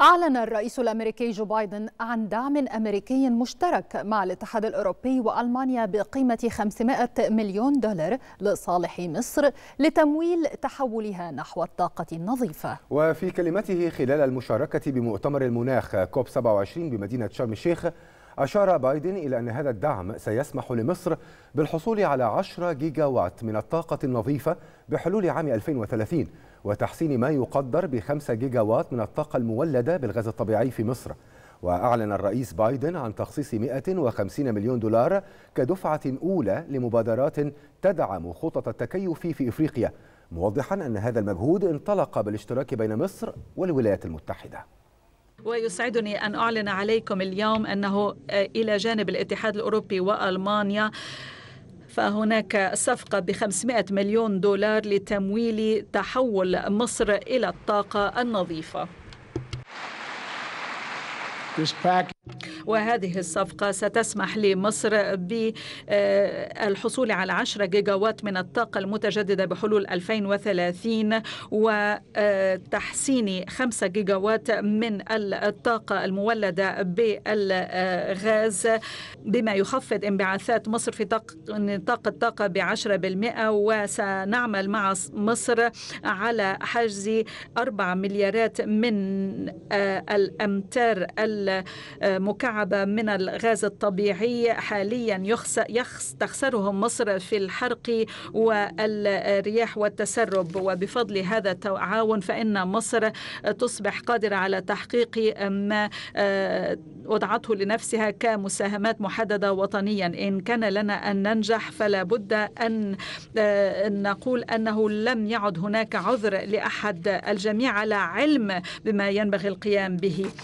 أعلن الرئيس الأمريكي جو بايدن عن دعم أمريكي مشترك مع الاتحاد الأوروبي وألمانيا بقيمة 500 مليون دولار لصالح مصر لتمويل تحولها نحو الطاقة النظيفة وفي كلمته خلال المشاركة بمؤتمر المناخ كوب 27 بمدينة شرم الشيخ أشار بايدن إلى أن هذا الدعم سيسمح لمصر بالحصول على 10 جيجاوات من الطاقة النظيفة بحلول عام 2030 وتحسين ما يقدر ب 5 جيجاوات من الطاقة المولدة بالغاز الطبيعي في مصر وأعلن الرئيس بايدن عن تخصيص 150 مليون دولار كدفعة أولى لمبادرات تدعم خطط التكيف في إفريقيا موضحا أن هذا المجهود انطلق بالاشتراك بين مصر والولايات المتحدة ويسعدني أن أعلن عليكم اليوم أنه آه، إلى جانب الاتحاد الأوروبي وألمانيا فهناك صفقة ب 500 مليون دولار لتمويل تحول مصر إلى الطاقة النظيفة. وهذه الصفقة ستسمح لمصر بالحصول على 10 جيجاوات من الطاقة المتجددة بحلول 2030 وتحسين 5 جيجاوات من الطاقة المولدة بالغاز بما يخفض انبعاثات مصر في نطاق الطاقة ب 10% وسنعمل مع مصر على حجز 4 مليارات من الأمتار المكعبة مستعبة من الغاز الطبيعي حاليا تخسره مصر في الحرق والرياح والتسرب وبفضل هذا التعاون فإن مصر تصبح قادرة على تحقيق ما آه، وضعته لنفسها كمساهمات محددة وطنيا إن كان لنا أن ننجح فلا بد آه، أن نقول أنه لم يعد هناك عذر لأحد الجميع على علم بما ينبغي القيام به